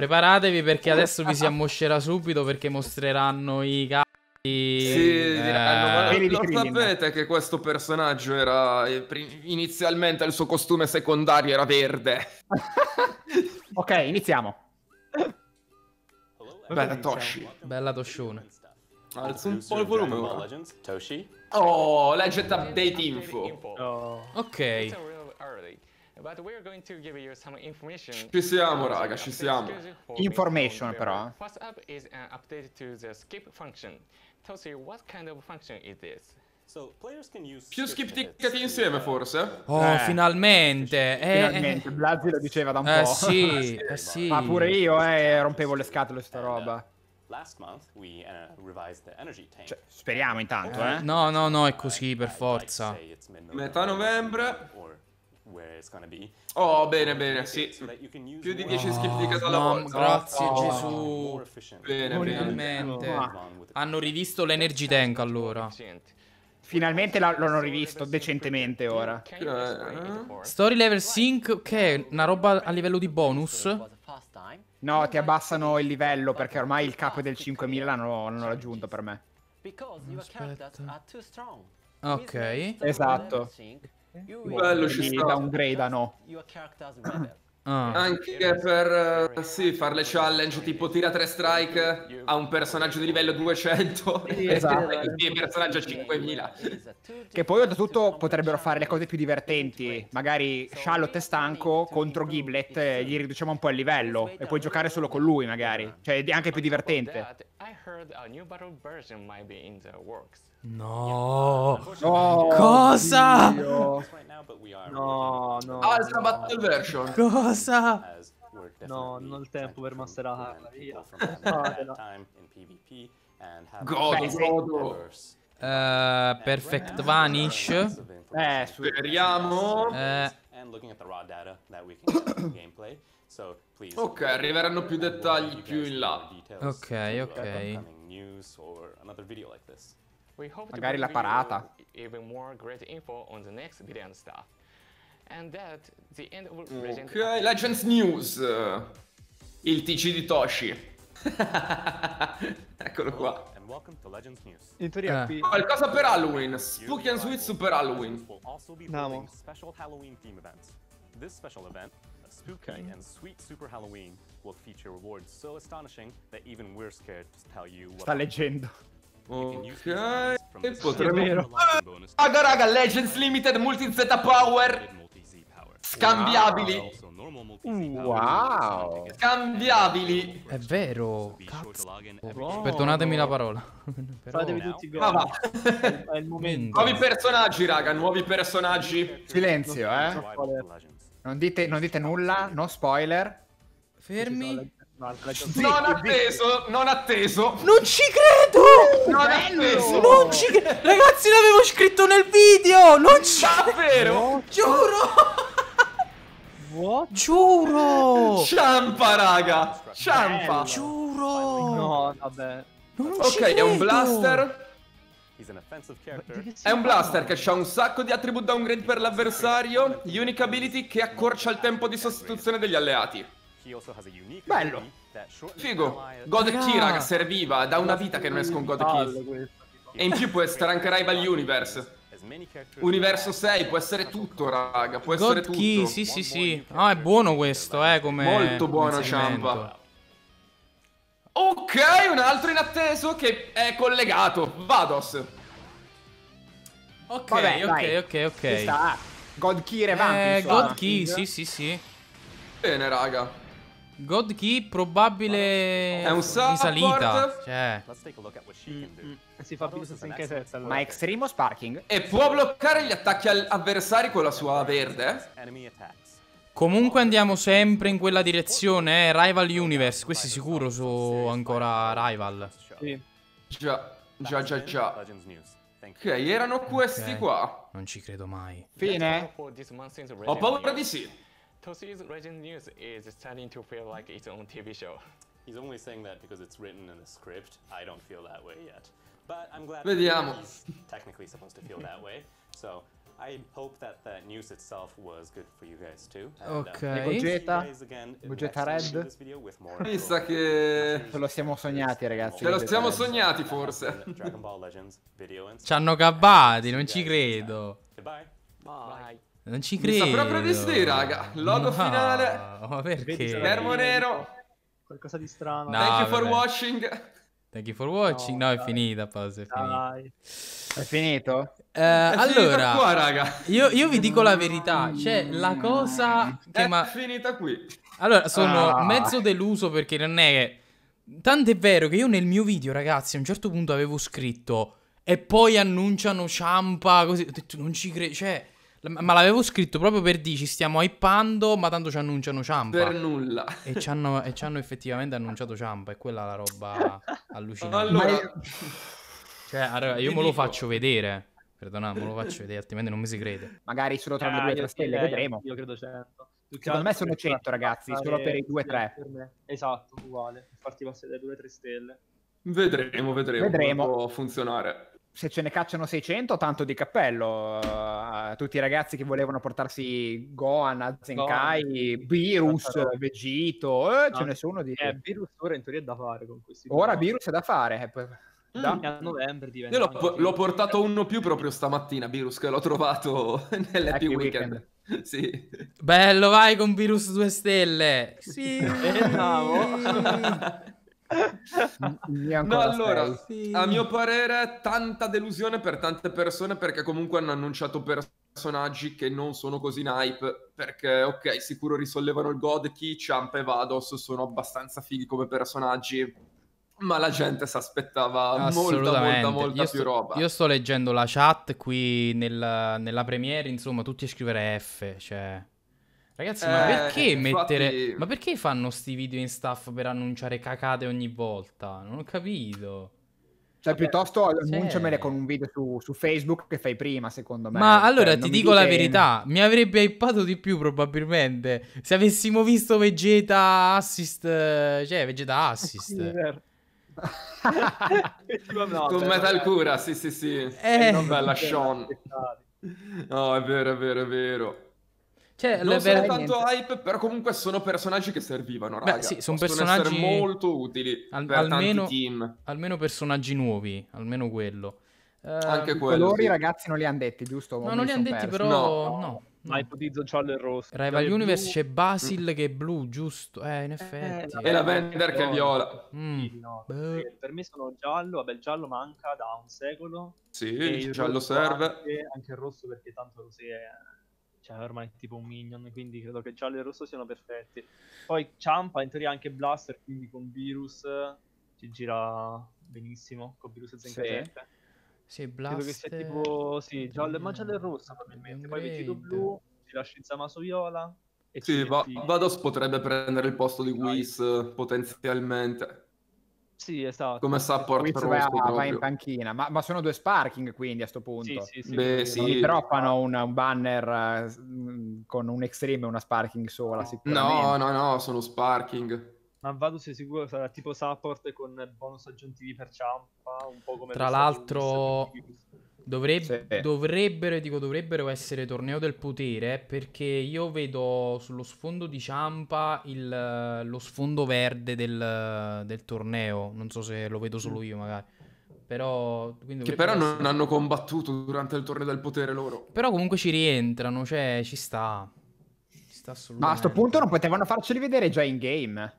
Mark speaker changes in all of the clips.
Speaker 1: Preparatevi perché adesso vi si ammoscerà subito perché mostreranno i cazzi. Sì, eh... diranno, ma lo, lo
Speaker 2: sapete che questo personaggio era eh, inizialmente il suo costume secondario era verde. ok, iniziamo.
Speaker 1: Bella Toshi. Bella Toshione. Alzo un po' il volume. Ora.
Speaker 2: Oh, legend update info. Oh. Ok.
Speaker 3: Ci siamo raga, ci siamo. Information però.
Speaker 2: Più skip ticket insieme uh, forse? Uh, oh, eh,
Speaker 3: finalmente! Eh, eh, finalmente, Blasi lo diceva da un eh, po'. Sì, eh ah, sì, Ma pure io, eh, rompevo le scatole sta uh, roba.
Speaker 2: Cioè, speriamo intanto, eh.
Speaker 1: No, no, no, è così per forza. Metà
Speaker 2: novembre where it's gonna be. Oh, bene, bene, sì. So Più di 10 oh, skip di casa alla
Speaker 1: volta. Grazie oh, Gesù. Bene, Finalmente. Oh. Ah. Hanno rivisto l'energy tank allora.
Speaker 3: Finalmente l'hanno rivisto decentemente ora. Uh,
Speaker 1: story level sync, che è una roba a livello di bonus.
Speaker 3: No, ti abbassano il livello perché ormai il capo del 5000 l'hanno, l'hanno raggiunto per me. Aspetta.
Speaker 2: Ok. Esatto. Boh, quello ci sta. downgradano. Ah. Anche per uh, sì, fare le challenge tipo tira 3 strike a un personaggio di livello 200 esatto. e esatto. tutti personaggio a 5000.
Speaker 3: Che poi oltretutto potrebbero fare le cose più divertenti. Magari Charlotte è stanco contro Giblet, gli riduciamo un po' il livello e puoi giocare solo con lui magari. Cioè è anche più divertente. Ho sentito a new nuova version potrebbe essere
Speaker 1: in works. No, no cosa? Dio.
Speaker 2: No, no. Alza ah, no. battle version. Cosa? No, non ho il tempo per masterarla. Godo, godo.
Speaker 1: Uh, perfect Vanish. Eh, speriamo. Eh.
Speaker 2: ok, arriveranno più dettagli più in là. Ok, ok magari la parata.
Speaker 3: Ok, uh,
Speaker 2: Legends News, il TC di Toshi. Eccolo qua.
Speaker 3: In teoria eh. qui...
Speaker 2: Qualcosa per Halloween, Spooky and Sweet Super Halloween. Andiamo. This special event, Spooky and Sweet Super Halloween, will feature rewards so astonishing that even we're scared to tell you Sta leggendo. Ok, potremmo... Raga, ah, raga, Legends Limited Multi Z Power Scambiabili
Speaker 1: Wow uh, Scambiabili È vero Cazzo. Wow. Perdonatemi la parola Però... Fatevi
Speaker 2: tutti gol ah, va. È il momento Nuovi personaggi raga Nuovi personaggi
Speaker 1: Silenzio
Speaker 2: eh
Speaker 3: Non dite, non dite nulla No spoiler
Speaker 2: Fermi non atteso, non atteso. Non ci credo! Non atteso. Non ci credo. Ragazzi, l'avevo scritto nel video! Non ci Davvero? Ah, Giuro! What? Giuro! Ciampa, raga! Ciampa! Giuro! No, vabbè. Non ok, è un blaster. È un blaster che ha un sacco di attribute downgrade per l'avversario. Unique ability che accorcia il tempo di sostituzione degli alleati. Bello! Cioè, Figo! God Key, raga, ah. serviva da una vita che non esco un God Key. E in più può essere anche Rival Universe. Universo 6 può essere tutto, raga. Può God essere Key, tutto. sì, sì, sì. No, è buono questo,
Speaker 1: eh. Come Molto buono, Ciampa.
Speaker 2: Ok, un altro inatteso che è collegato. Vados.
Speaker 1: Ok, Vabbè, ok, ok, ok. Ci sta. God Key Revamping. Eh, God Key, sì,
Speaker 2: sì, sì. Bene, raga. God Key
Speaker 1: probabile è un salita.
Speaker 2: Cioè. Mm, mm, Si fa business in casetta. Ma Extremo Sparking. E può bloccare gli attacchi avversari con la sua verde.
Speaker 1: Comunque andiamo sempre in quella direzione, eh. Rival Universe. Questi sicuro sono ancora Rival.
Speaker 2: Sì. Già, già, già, già.
Speaker 1: Ok, erano questi okay. qua. Non ci credo mai. Fine. Ho paura di
Speaker 2: sì. Toshi's Legend News is starting to feel like its own TV show. He's only saying that because it's written in the script. I don't feel that way yet. But I'm glad Vediamo. he's technically supposed to feel that way. So I hope that that news itself was good for you guys too. And, uh, ok. Uh, Gogeta. Gogeta Red. Mi sa
Speaker 1: che ce lo siamo sognati ragazzi. Ce lo siamo sognati forse. ci hanno gabbati, non ci credo. Bye. Bye. Bye. Non ci credo. Mi proprio di sì, raga. Logo no, finale. Ma perché? Fermo nero. Qualcosa di strano. No, Thank you for vabbè. watching. Thank you for watching. No, no è finita, pause, è dai. finita. È finito? Eh, è allora, qua, raga. Io, io, vi dico la verità, cioè la mm. cosa
Speaker 2: che è ma... finita qui.
Speaker 1: Allora, sono ah. mezzo deluso perché non è che... Tanto è vero che io nel mio video, ragazzi, a un certo punto avevo scritto e poi annunciano Ciampa, così... Ho detto, non ci credo, cioè... Ma l'avevo scritto proprio per dire ci stiamo hypando, ma tanto ci annunciano Ciampa. Per nulla. E ci hanno, e ci hanno effettivamente annunciato Ciampa, e quella è la roba allucinante. Allora... Cioè, allora, io Ti me dico. lo faccio vedere. Perdonate, me lo faccio vedere, altrimenti non mi si crede.
Speaker 3: Magari solo tra le ah, due stelle, direi, vedremo. Io
Speaker 2: credo certo. Secondo me sono 100, ragazzi, solo per i 2-3. Esatto, uguale. Farti passare da 2-3 stelle. Vedremo, vedremo. Vedremo. Può funzionare
Speaker 3: se ce ne cacciano 600, tanto di cappello eh, a tutti i ragazzi che volevano portarsi Gohan, Zenkai, Virus, esatto. Vegito, eh, no, esatto. ce ne sono di... Eh, Virus ora in teoria è da fare con questi. Ora Virus è da fare. Eh, mm, da? Mm. novembre diventa. Io
Speaker 2: l'ho, l'ho, portato uno più proprio stamattina, Virus, che l'ho trovato nell'Happy ecco Weekend. weekend. Sì.
Speaker 1: Bello, vai con Virus 2 stelle. Sì.
Speaker 2: Eh, bravo
Speaker 1: no, allora, sì. a mio
Speaker 2: parere tanta delusione per tante persone perché comunque hanno annunciato personaggi che non sono così in hype perché ok, sicuro risollevano il God Key, Champ e Vados sono abbastanza fighi come personaggi ma la gente si aspettava molta, molta, molta sto, più roba. Io
Speaker 1: sto leggendo la chat qui nel, nella premiere, insomma, tutti a scrivere F, cioè... Ragazzi, ma eh, perché infatti... mettere. Ma perché fanno sti video in staff per annunciare cacate ogni volta? Non ho capito.
Speaker 3: Cioè, Vabbè, piuttosto annunciamene con un video su, su, Facebook
Speaker 1: che fai prima, secondo me. Ma cioè, allora ti dico la verità: mi avrebbe hypato di più, probabilmente. Se avessimo visto Vegeta Assist. Eh,
Speaker 2: cioè, Vegeta Assist. no, con Metal Cura, sì, sì, sì. Eh. Non bella Sean. No, è vero, è vero, è vero.
Speaker 1: Cioè, non sono veramente.
Speaker 2: tanto hype, però comunque sono personaggi che servivano, raga. Beh, sì, sono personaggi molto utili al, per almeno,
Speaker 1: team. Almeno personaggi nuovi, almeno quello.
Speaker 2: Eh, Anche quello. I colori sì. ragazzi
Speaker 1: non li hanno detti, giusto? No, non, li hanno detti, perso. però no. no. Ma
Speaker 2: ipotizzo giallo e rosso. Rival Universe blu. c'è Basil
Speaker 1: mm. che è blu, giusto? Eh, in effetti. Eh, eh. e la Vender che è viola. Mm. no. Per me sono giallo, vabbè, il giallo manca da un secolo. Sì, il giallo serve. Anche, anche il rosso perché tanto lo si è
Speaker 2: cioè ormai è tipo un minion, quindi
Speaker 1: credo che giallo e rosso siano perfetti. Poi Ciampa, in teoria anche Blaster, quindi con Virus eh, ci gira benissimo, con Virus e Zencasette. Sì. sì, Blaster... Credo che sia tipo, sì, giallo, mm. ma giallo e rosso probabilmente, poi tu blu, ci lascia il Zamasu viola.
Speaker 2: E sì, va- Vados potrebbe prendere il posto di Whis potenzialmente.
Speaker 3: Sì, esatto. Come sa Porto Russo va, va, in panchina, ma, ma, sono due sparking quindi a questo punto. Sì, sì, sì. Beh, sì. Però fanno un, un banner uh, con un extreme e una sparking sola No, no, no, sono sparking.
Speaker 2: Ma vado sei sicuro sarà tipo support con bonus aggiuntivi per ciampa, un po' come... Tra
Speaker 3: l'altro...
Speaker 1: Dovreb- sì. Dovrebbero, dico, dovrebbero essere torneo del potere perché io vedo sullo sfondo di Ciampa il, lo sfondo verde del, del, torneo. Non so se lo vedo solo mm. io, magari.
Speaker 2: Però, che però essere... non hanno combattuto durante il torneo del potere loro.
Speaker 1: Però comunque ci rientrano, cioè ci sta.
Speaker 2: Ci sta assolutamente. Ma a questo
Speaker 1: punto non potevano farceli vedere già in game.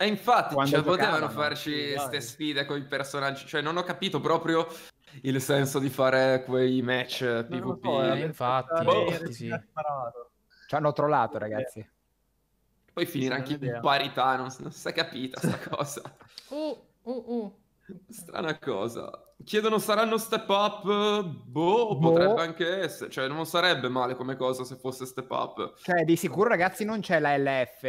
Speaker 2: E infatti, Quando cioè, potevano farci queste sfide con i personaggi. Cioè, non ho capito proprio il senso di fare quei match PvP. So, eh, infatti, boh. sì. Ci hanno trollato, ragazzi. Eh. Poi finire anche in parità, non, non si è capita sta cosa.
Speaker 1: uh, uh, uh.
Speaker 2: Strana cosa. Chiedono saranno step up? Boh, boh, potrebbe anche essere. Cioè, non sarebbe male come cosa se fosse step up.
Speaker 3: Cioè, di sicuro, ragazzi, non c'è la LF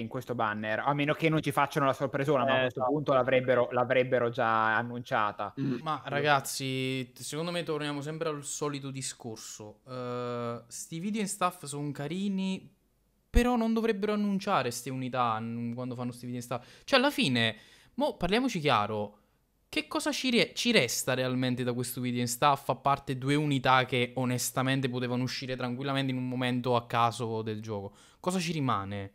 Speaker 3: in questo banner. A meno che non ci facciano la sorpresona, eh, ma a questo no. Esatto. punto l'avrebbero, l'avrebbero già annunciata. Mm. Ma
Speaker 1: ragazzi, secondo me torniamo sempre al solito discorso. Uh, sti video in staff sono carini, però non dovrebbero annunciare queste unità mm, quando fanno sti video in staff. Cioè, alla fine, mo, parliamoci chiaro che cosa ci, re- ci, resta realmente da questo video in staff, a parte due unità che onestamente potevano uscire tranquillamente in un momento a caso del gioco? Cosa ci rimane?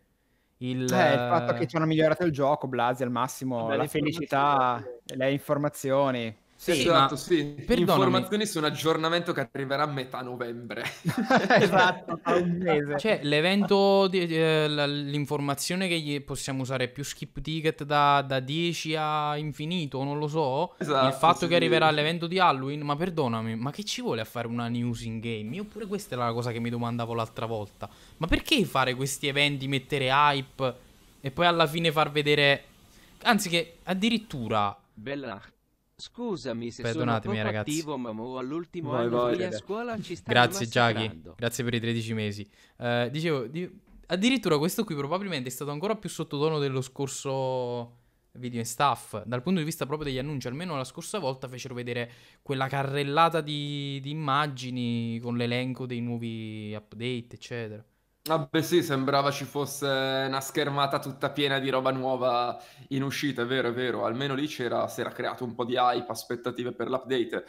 Speaker 1: Il, eh, il fatto che ci hanno
Speaker 3: migliorato il gioco, Blasi al massimo, Vabbè, la
Speaker 1: felicità, le informazioni.
Speaker 3: Sì, esatto, ma...
Speaker 2: sì. Perdonami. Informazioni su un aggiornamento che arriverà a metà novembre. esatto, a un mese. Cioè,
Speaker 1: l'evento, di, eh, l'informazione che gli possiamo usare più skip ticket da, da, 10 a infinito, non lo so. Esatto, Il fatto sì. che arriverà l'evento di Halloween, ma perdonami, ma che ci vuole a fare una news in game? Io pure questa era la cosa che mi domandavo l'altra volta. Ma perché fare questi eventi, mettere hype e poi alla fine far vedere... Anzi che addirittura...
Speaker 2: Bella Scusami se Perdonatemi, sono ragazzi. attivo, ma all'ultimo vai, anno vai, a scuola ci stanno Grazie Giachi,
Speaker 1: grazie per i 13 mesi. Uh, dicevo, di... addirittura questo qui probabilmente è stato ancora più sottotono dello scorso video in staff. Dal punto di vista proprio degli annunci, almeno la scorsa volta fecero vedere quella carrellata di, di immagini con l'elenco dei nuovi update, eccetera.
Speaker 2: Vabbè sì, sembrava ci fosse una schermata tutta piena di roba nuova in uscita, è vero, è vero, almeno lì si era creato un po' di hype, aspettative per l'update.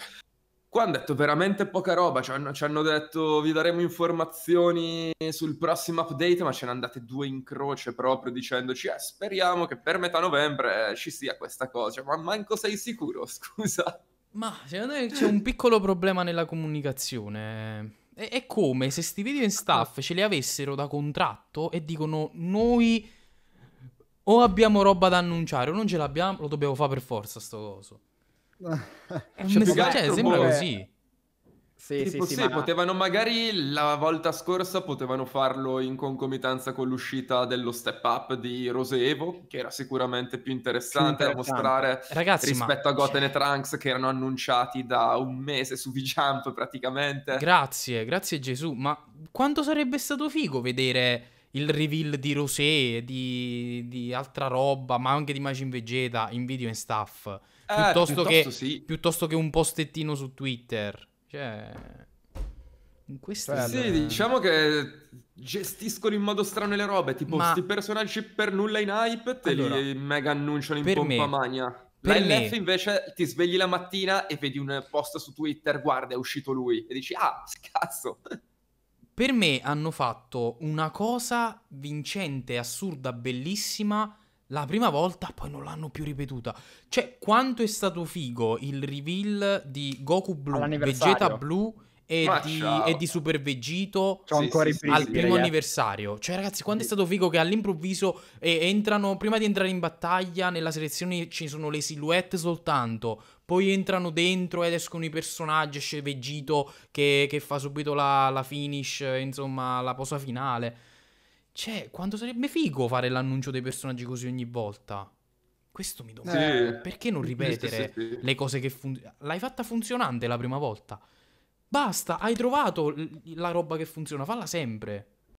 Speaker 2: Qua hanno detto veramente poca roba, ci hanno, ci hanno detto vi daremo informazioni sul prossimo update, ma ce ne andate due in croce proprio dicendoci eh, speriamo che per metà novembre ci sia questa cosa, ma manco sei sicuro, scusa.
Speaker 1: Ma secondo me c'è un piccolo problema nella comunicazione. È, è come se sti video in staff ce li avessero da contratto e dicono noi o abbiamo roba da annunciare o non ce l'abbiamo, lo dobbiamo fare per forza sto coso.
Speaker 3: Cioè, cioè, sembra così. Sì, tipo, sì, sì, sì ma...
Speaker 2: potevano magari la volta scorsa potevano farlo in concomitanza con l'uscita dello step up di Rosevo, che era sicuramente più interessante, da mostrare Ragazzi, rispetto ma... a Goten cioè e Trunks che erano annunciati da un mese su V-Jump praticamente. Grazie, grazie Gesù, ma quanto sarebbe stato
Speaker 1: figo vedere il reveal di Rosé, di, di altra roba, ma anche di Majin Vegeta in video e stuff, eh, piuttosto, piuttosto, che, sì. piuttosto che un postettino su
Speaker 2: Twitter.
Speaker 1: Cioè... In questi... Cioè, sì, eh. diciamo
Speaker 2: che gestiscono in modo strano le robe, tipo Ma... sti personaggi per nulla in hype te allora, li mega annunciano in pompa me. magna. Per L'LF me. invece ti svegli la mattina e vedi un post su Twitter, guarda è uscito lui, e dici ah, cazzo.
Speaker 1: Per me hanno fatto una cosa vincente, assurda, bellissima, la prima volta, poi non l'hanno più ripetuta. Cioè, quanto è stato figo il reveal di Goku blu, Vegeta blu e di, e di, Super Vegito sì, sì, al primo ragazzi. anniversario. Cioè, ragazzi, quanto è stato figo che all'improvviso eh, entrano, prima di entrare in battaglia, nella selezione ci sono le silhouette soltanto. Poi entrano dentro ed escono i personaggi. Esce Vegito che, che fa subito la, la finish, insomma, la posa finale. Cioè, quando sarebbe figo fare l'annuncio dei personaggi così ogni volta? Questo mi domando. Eh, Perché non ripetere sì, sì. le cose che funzionano? L'hai fatta funzionante la prima volta. Basta, hai trovato l- la roba che funziona, falla sempre.